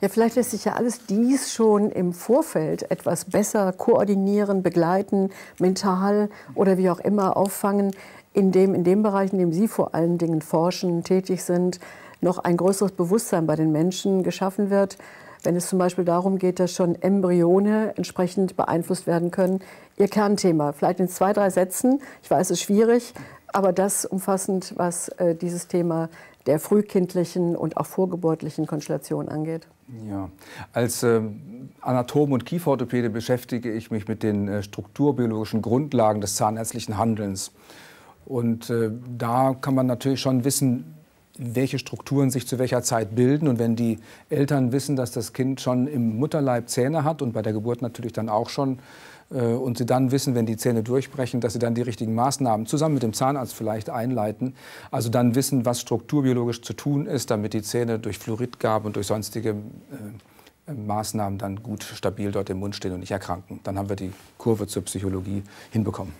Ja, vielleicht lässt sich ja alles dies schon im Vorfeld etwas besser koordinieren, begleiten, mental oder wie auch immer auffangen, indem in dem Bereich, in dem Sie vor allen Dingen forschen, tätig sind, noch ein größeres Bewusstsein bei den Menschen geschaffen wird, wenn es zum Beispiel darum geht, dass schon Embryone entsprechend beeinflusst werden können. Ihr Kernthema, vielleicht in zwei, drei Sätzen, ich weiß, es ist schwierig, aber das umfassend, was äh, dieses Thema der frühkindlichen und auch vorgeburtlichen Konstellation angeht. Ja, als ähm, Anatom und Kieferorthopäde beschäftige ich mich mit den äh, strukturbiologischen Grundlagen des zahnärztlichen Handelns. Und äh, da kann man natürlich schon wissen, welche Strukturen sich zu welcher Zeit bilden. Und wenn die Eltern wissen, dass das Kind schon im Mutterleib Zähne hat und bei der Geburt natürlich dann auch schon, äh, und sie dann wissen, wenn die Zähne durchbrechen, dass sie dann die richtigen Maßnahmen zusammen mit dem Zahnarzt vielleicht einleiten, also dann wissen, was strukturbiologisch zu tun ist, damit die Zähne durch Fluoridgabe und durch sonstige äh, äh Maßnahmen dann gut stabil dort im Mund stehen und nicht erkranken. Dann haben wir die Kurve zur Psychologie hinbekommen.